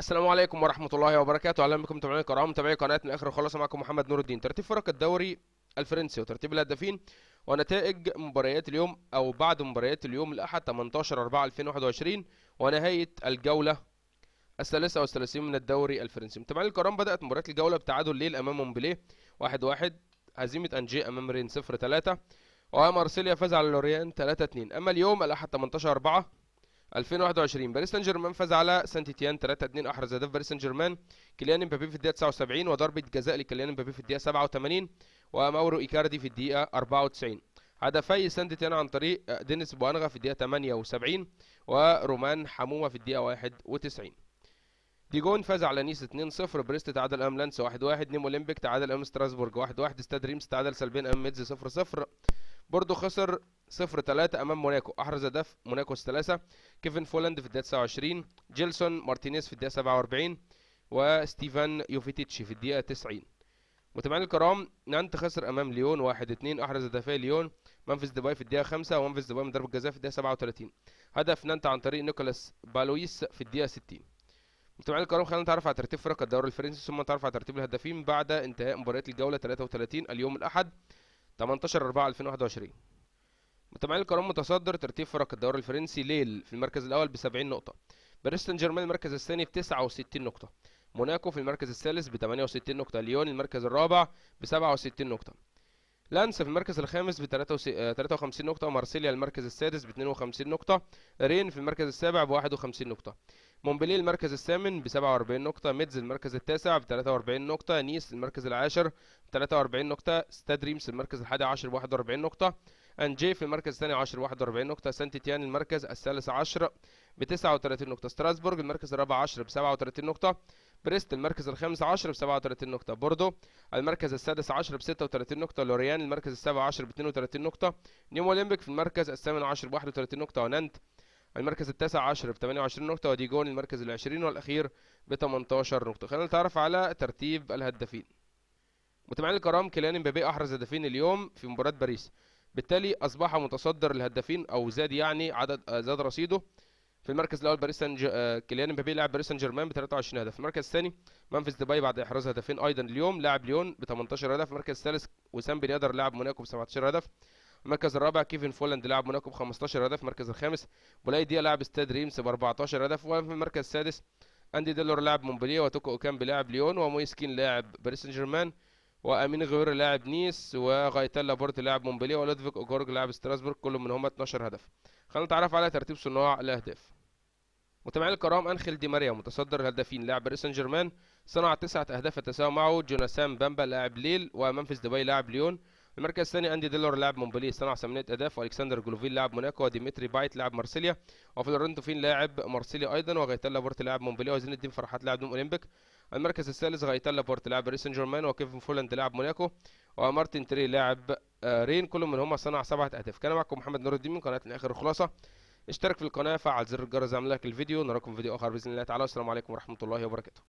السلام عليكم ورحمة الله وبركاته أهلا بكم متابعينا الكرام متابعي قناة من آخر خلاصة معكم محمد نور الدين ترتيب فرق الدوري الفرنسي وترتيب الهدافين ونتائج مباريات اليوم أو بعد مباريات اليوم الأحد 18 4 2021 ونهاية الجولة الثالثة والثلاثين من الدوري الفرنسي متابعينا الكرام بدأت مباراة الجولة بتعادل ليل أمام مونبليه 1 1 هزيمة أنجي أمام رين 0 3 ومارسيليا فاز على لوريان 3 2 أما اليوم الأحد 18 4 2021 باريس سان جيرمان فاز على سانتي تيان 3 2 احرز هدف باريس سان جيرمان كيليان امبابي في الدقيقه 79 وضربه جزاء لكيليان امبابي في الدقيقه 87 وماورو ايكاردي في الدقيقه 94 هدفي سانتي تيان عن طريق دينيس بوانغا في الدقيقه 78 ورومان حمومه في الدقيقه 91 ديجون فاز على نيس 2-0 بريست تعادل امام لانس 1-1 نيم اولمبيك تعادل امام ستراسبورج 1-1 استاد ريمس تعادل سلبين امام ميدز 0-0 بوردو خسر 0 3 امام موناكو احرز اهداف موناكو الثلاثه كيفن فولاند في الدقيقه 29 جيلسون مارتينيز في الدقيقه 47 وستيفان يوفيتيتشي في الدقيقه 90 متابعينا الكرام نانت خسر امام ليون 1 2 احرز هدفي ليون منفذ دبي في الدقيقه 5 ومنفذ دبي من ضربه جزاء في الدقيقه 37 هدف نانت عن طريق نيكولاس بالويس في الدقيقه 60 متابعينا الكرام خلينا نتعرف على ترتيب فرق الدوري الفرنسي ثم نتعرف على ترتيب الهدافين بعد انتهاء مباريات الجوله 33 اليوم الاحد 18 4 2021 متابعين الكرام متصدر ترتيب فرق الدوري الفرنسي ليل في المركز الاول ب 70 نقطه باريس سان جيرمان المركز الثاني ب 69 نقطه موناكو في المركز الثالث ب 68 نقطه ليون المركز الرابع ب 67 نقطه لانس في المركز الخامس ب 53 آه، نقطة، مارسيليا المركز السادس ب 52 نقطة، رين في المركز السابع ب 51 نقطة، مونبلي المركز الثامن ب 47 نقطة، ميدز المركز التاسع ب 43 نقطة، نيس المركز العاشر ب 43 نقطة، ستاد ريمس المركز الحادي عشر ب 41 نقطة، انجي في المركز الثاني عشر 41 نقطة سانت تيان المركز الثالث عشر ب 39 نقطة ستراسبورج المركز الرابع عشر ب 37 نقطة بريست المركز الخامس عشر ب 37 نقطة بوردو المركز السادس عشر ب 36 نقطة لوريان المركز السابع عشر ب 32 نقطة نيوم أولمبيك في المركز الثامن عشر ب 31 نقطة ونانت المركز التاسع عشر ب 28 نقطة وديجون المركز ال 20 والأخير ب 18 نقطة خلينا نتعرف على ترتيب الهدافين متابعينا الكرام كيليان امبابي احرز هدفين اليوم في مباراة باريس بالتالي اصبح متصدر الهدافين او زاد يعني عدد آه، زاد رصيده في المركز الاول باريس سان آه، كيليان امبابي لاعب باريس سان جيرمان ب 23 هدف المركز الثاني منفذ دبي بعد احراز هدفين ايضا اليوم لاعب ليون ب 18 هدف المركز الثالث وسام بن يدر لاعب موناكو ب 17 هدف المركز الرابع كيفن فولاند لاعب موناكو ب 15 هدف المركز الخامس بولاي ديا لاعب استاد ريمس ب 14 هدف وفي المركز السادس اندي ديلور لاعب مونبلييه وتوكو اوكام لاعب ليون ومويسكين لاعب باريس سان جيرمان وامين غيور لاعب نيس وغايتالا بورت لاعب مومبلي ولودفيك اوجورج لاعب ستراسبورغ كل منهم 12 هدف خلينا نتعرف على ترتيب صناع الاهداف متابعينا الكرام انخيل دي ماريا متصدر الهدافين لاعب باريس سان جيرمان صنع تسعة اهداف تساوى معه جوناثان بامبا لاعب ليل ومنفس دبي لاعب ليون المركز الثاني اندي ديلور لاعب مومبلي صنع ثمانية اهداف والكسندر جلوفيل لاعب موناكو وديمتري بايت لاعب مارسيليا وفلورنتو فين لاعب مارسيليا ايضا وغيتالا بورت لاعب مومبلي وزين الدين فرحات لاعب نوم اولمبيك المركز الثالث غايتان لابورت لاعب باريس سان جيرمان وكيفن فولاند لاعب موناكو ومارتن تري لاعب آه، رين كل منهما صنع سبعة أهداف كان معكم محمد نور الدين من قناة الآخر الخلاصة اشترك في القناة فعل زر الجرس لك الفيديو نراكم في فيديو آخر بإذن الله تعالى السلام عليكم ورحمة الله وبركاته